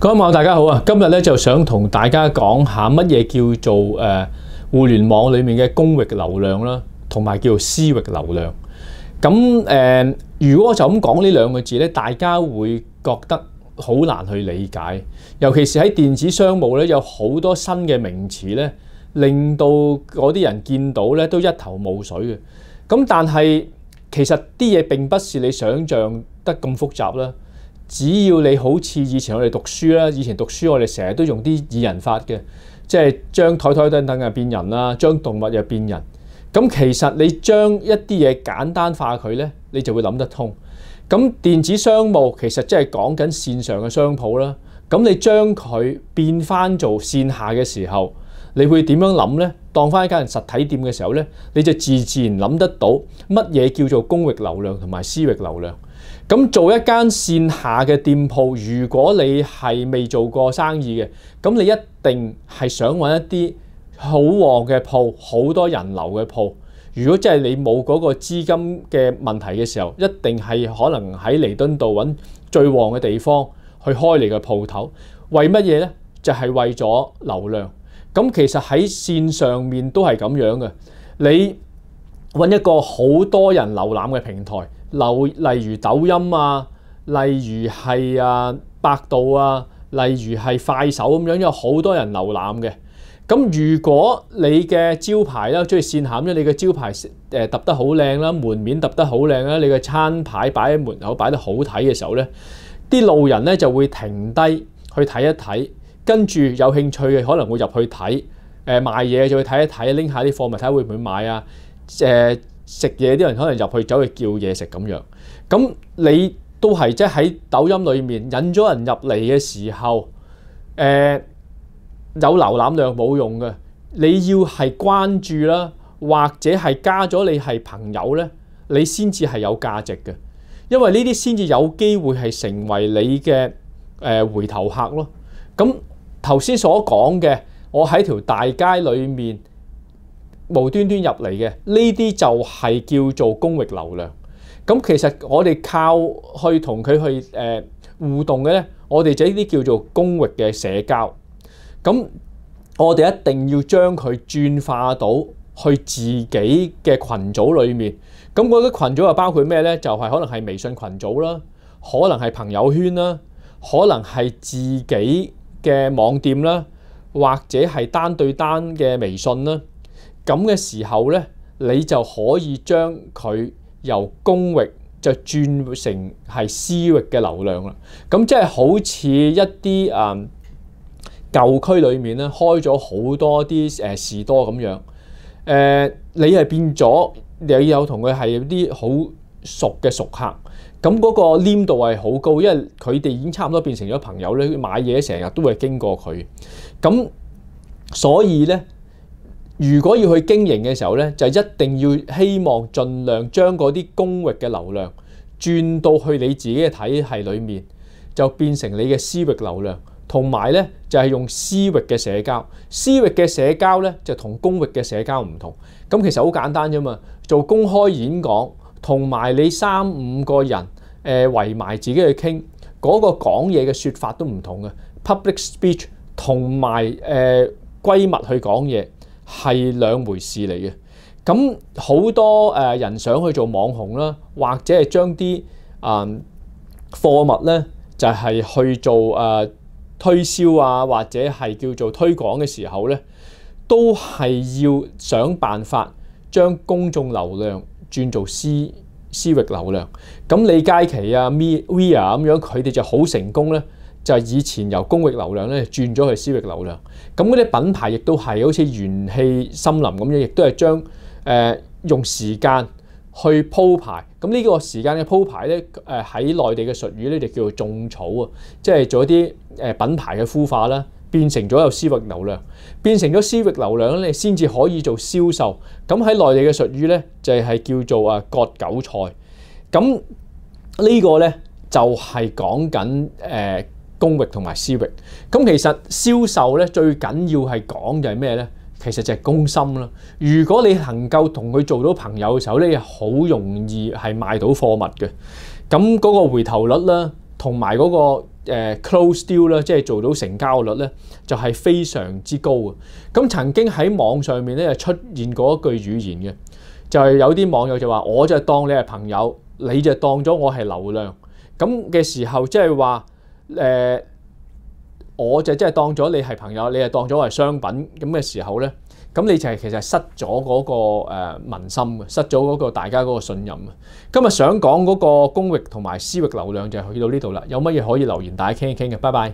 各位网友大家好啊，今日咧就想同大家讲下乜嘢叫做诶互联网里面嘅公域流量啦，同埋叫做私域流量。咁诶，如果我就咁讲呢两个字咧，大家会觉得好难去理解，尤其是喺电子商务咧有好多新嘅名词咧，令到嗰啲人见到咧都一头雾水嘅。咁但系其实啲嘢并不是你想象得咁复杂啦。只要你好似以前我哋讀書啦，以前讀書我哋成日都用啲擬人法嘅，即係將台台等等啊變人啦，將動物又變人。咁其實你將一啲嘢簡單化佢咧，你就會諗得通。咁電子商務其實即係講緊線上嘅商鋪啦。咁你將佢變翻做線下嘅時候，你會點樣諗呢？當翻一間實體店嘅時候咧，你就自自然諗得到乜嘢叫做公域流量同埋私域流量。咁做一間線下嘅店鋪，如果你係未做過生意嘅，咁你一定係想揾一啲好旺嘅鋪、好多人流嘅鋪。如果真係你冇嗰個資金嘅問題嘅時候，一定係可能喺離敦道揾最旺嘅地方去開你嘅鋪頭。為乜嘢呢？就係為咗流量。咁其實喺線上面都係咁樣嘅，你揾一個好多人瀏覽嘅平台。流例如抖音啊，例如係啊百度啊，例如係快手咁樣，有好多人瀏覽嘅。咁如果你嘅招牌啦，中意線下咁，你嘅招牌誒揼得好靚啦，門面揼得好靚啦，你嘅餐牌擺喺門口擺得好睇嘅時候咧，啲路人咧就會停低去睇一睇，跟住有興趣嘅可能會入去睇，誒賣嘢就會睇一睇，拎下啲貨物睇下會唔會買啊，誒。食嘢啲人可能入去走去叫嘢食咁樣，咁你都係即喺抖音裏面引咗人入嚟嘅時候，誒有瀏覽量冇用嘅，你要係關注啦，或者係加咗你係朋友咧，你先至係有價值嘅，因為呢啲先至有機會係成為你嘅誒回頭客咯。咁頭先所講嘅，我喺條大街裏面。無端端入嚟嘅呢啲就係叫做公域流量。咁其實我哋靠去同佢去誒互動嘅咧，我哋就呢啲叫做公域嘅社交。咁我哋一定要將佢轉化到去自己嘅群組裏面。咁嗰啲群組又包括咩呢？就係可能係微信群組啦，可能係朋友圈啦，可能係自己嘅網店啦，或者係單對單嘅微信啦。咁嘅時候咧，你就可以將佢由公域就轉成係私域嘅流量啦。咁即係好似一啲啊舊區裏面咧，開咗好多啲誒士多咁樣。誒，你係變咗你有同佢係啲好熟嘅熟客，咁嗰個黏度係好高，因為佢哋已經差唔多變成咗朋友咧，買嘢成日都會經過佢。咁所以咧。如果要去經營嘅時候咧，就一定要希望盡量將嗰啲公域嘅流量轉到去你自己嘅體系裏面，就變成你嘅私域流量。同埋咧，就係用私域嘅社交。私域嘅社交咧就同公域嘅社交唔同。咁其實好簡單啫嘛，做公開演講同埋你三五個人誒圍埋自己去傾嗰個講嘢嘅說法都唔同嘅 public speech 同埋誒閨蜜去講嘢。係兩回事嚟嘅，咁好多誒人想去做網紅啦，或者係將啲啊貨物咧，就係去做推銷啊，或者係叫做推廣嘅時候咧，都係要想辦法將公眾流量轉做私私域流量。咁李佳琪啊、m i w 啊咁樣，佢哋就好成功咧。就係以前由公域流量咧轉咗去私域流量，咁嗰啲品牌亦都係好似元氣森林咁樣，亦都係將誒用時間去鋪排，咁呢個時間嘅鋪排咧誒喺內地嘅術語咧就叫做種草啊，即係做一啲品牌嘅孵化啦，變成咗有私域流量，變成咗私域流量咧先至可以做銷售，咁喺內地嘅術語咧就係叫做啊割韭菜，咁呢個咧就係講緊公域同埋私域咁，其實銷售咧最緊要係講就係咩咧？其實就係公心啦。如果你能夠同佢做到朋友嘅時候咧，好容易係賣到貨物嘅。咁嗰個回頭率啦，同埋嗰個 close deal 啦，即係做到成交率咧，就係非常之高嘅。咁曾經喺網上面咧出現過一句語言嘅，就係有啲網友就話：我就當你係朋友，你就當咗我係流量咁嘅時候，即係話。誒，我就真係當咗你係朋友，你係當咗係商品咁嘅時候咧，咁你就係其實失咗嗰個誒民心嘅，失咗嗰個大家嗰個信任啊！今日想講嗰個公域同埋私域流量就去到呢度啦，有乜嘢可以留言大家傾一傾嘅，拜拜。